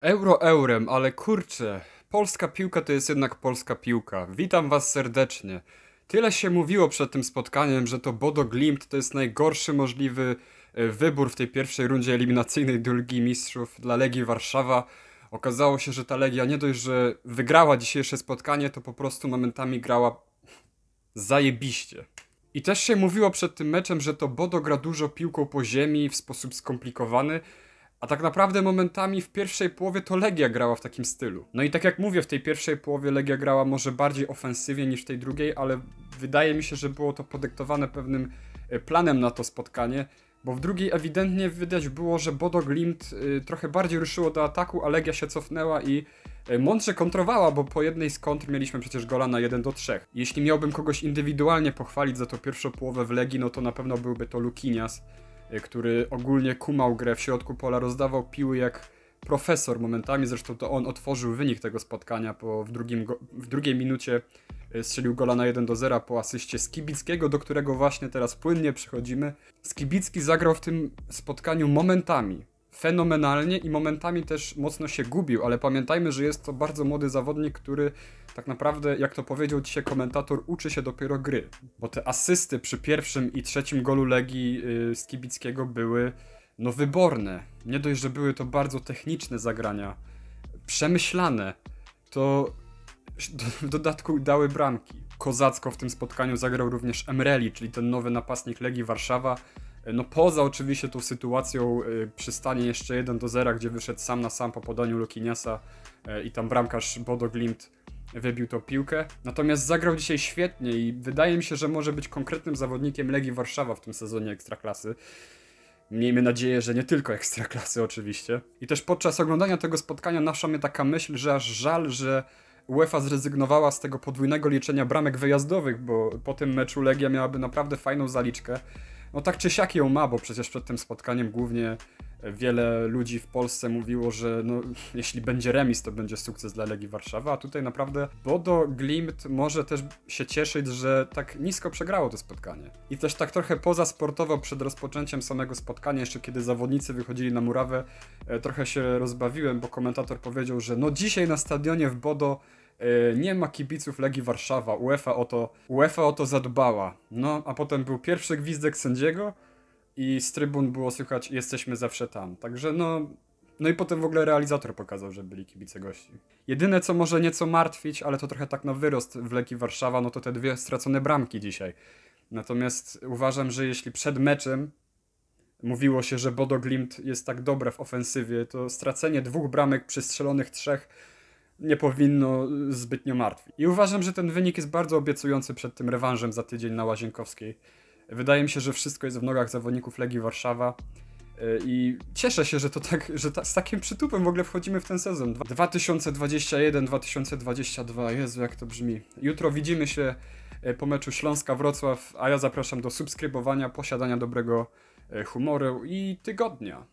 Euro eurem, ale kurczę, polska piłka to jest jednak polska piłka. Witam was serdecznie. Tyle się mówiło przed tym spotkaniem, że to Bodo Glimt to jest najgorszy możliwy e, wybór w tej pierwszej rundzie eliminacyjnej do Ligi Mistrzów dla Legii Warszawa. Okazało się, że ta Legia nie dość, że wygrała dzisiejsze spotkanie, to po prostu momentami grała zajebiście. I też się mówiło przed tym meczem, że to Bodo gra dużo piłką po ziemi w sposób skomplikowany, a tak naprawdę momentami w pierwszej połowie to Legia grała w takim stylu. No i tak jak mówię, w tej pierwszej połowie Legia grała może bardziej ofensywnie niż w tej drugiej, ale wydaje mi się, że było to podyktowane pewnym e, planem na to spotkanie, bo w drugiej ewidentnie widać było, że Bodo Glimt e, trochę bardziej ruszyło do ataku, a Legia się cofnęła i e, mądrze kontrowała, bo po jednej z kontr mieliśmy przecież gola na 1 do 3. Jeśli miałbym kogoś indywidualnie pochwalić za to pierwszą połowę w Legii, no to na pewno byłby to Lukinias Y, który ogólnie kumał grę w środku pola, rozdawał piły jak profesor momentami, zresztą to on otworzył wynik tego spotkania, bo w, drugim w drugiej minucie y, strzelił gola na 1 do 0 po asyście Skibickiego, do którego właśnie teraz płynnie przychodzimy. Skibicki zagrał w tym spotkaniu momentami fenomenalnie i momentami też mocno się gubił, ale pamiętajmy, że jest to bardzo młody zawodnik, który tak naprawdę, jak to powiedział dzisiaj komentator, uczy się dopiero gry, bo te asysty przy pierwszym i trzecim golu Legii yy, Skibickiego były no wyborne. Nie dość, że były to bardzo techniczne zagrania, przemyślane, to w dodatku dały bramki. Kozacko w tym spotkaniu zagrał również Emreli, czyli ten nowy napastnik Legii Warszawa, no poza oczywiście tą sytuacją y, przystanie jeszcze 1 do 0, gdzie wyszedł sam na sam po podaniu Lukiniasa y, i tam bramkarz Bodo Glimt wybił tą piłkę. Natomiast zagrał dzisiaj świetnie i wydaje mi się, że może być konkretnym zawodnikiem Legii Warszawa w tym sezonie Ekstraklasy. Miejmy nadzieję, że nie tylko Ekstraklasy oczywiście. I też podczas oglądania tego spotkania nasza mnie taka myśl, że aż żal, że UEFA zrezygnowała z tego podwójnego liczenia bramek wyjazdowych, bo po tym meczu Legia miałaby naprawdę fajną zaliczkę no tak czy siak ją ma, bo przecież przed tym spotkaniem głównie wiele ludzi w Polsce mówiło, że no, jeśli będzie remis, to będzie sukces dla Legii Warszawa, a tutaj naprawdę Bodo Glimt może też się cieszyć, że tak nisko przegrało to spotkanie. I też tak trochę sportowo przed rozpoczęciem samego spotkania, jeszcze kiedy zawodnicy wychodzili na murawę, e, trochę się rozbawiłem, bo komentator powiedział, że no dzisiaj na stadionie w Bodo E, nie ma kibiców Legii Warszawa, UEFA o to, UEFA o to zadbała. No, a potem był pierwszy gwizdek sędziego i z trybun było słychać jesteśmy zawsze tam. Także no, no i potem w ogóle realizator pokazał, że byli kibice gości. Jedyne co może nieco martwić, ale to trochę tak na wyrost w Legii Warszawa, no to te dwie stracone bramki dzisiaj. Natomiast uważam, że jeśli przed meczem mówiło się, że Bodo Glimt jest tak dobre w ofensywie, to stracenie dwóch bramek przy strzelonych trzech nie powinno zbytnio martwić. I uważam, że ten wynik jest bardzo obiecujący przed tym rewanżem za tydzień na Łazienkowskiej. Wydaje mi się, że wszystko jest w nogach zawodników Legii Warszawa. Y, I cieszę się, że to tak, że ta, z takim przytupem w ogóle wchodzimy w ten sezon. 2021-2022, Jezu, jak to brzmi. Jutro widzimy się y, po meczu Śląska-Wrocław, a ja zapraszam do subskrybowania, posiadania dobrego y, humoru i tygodnia.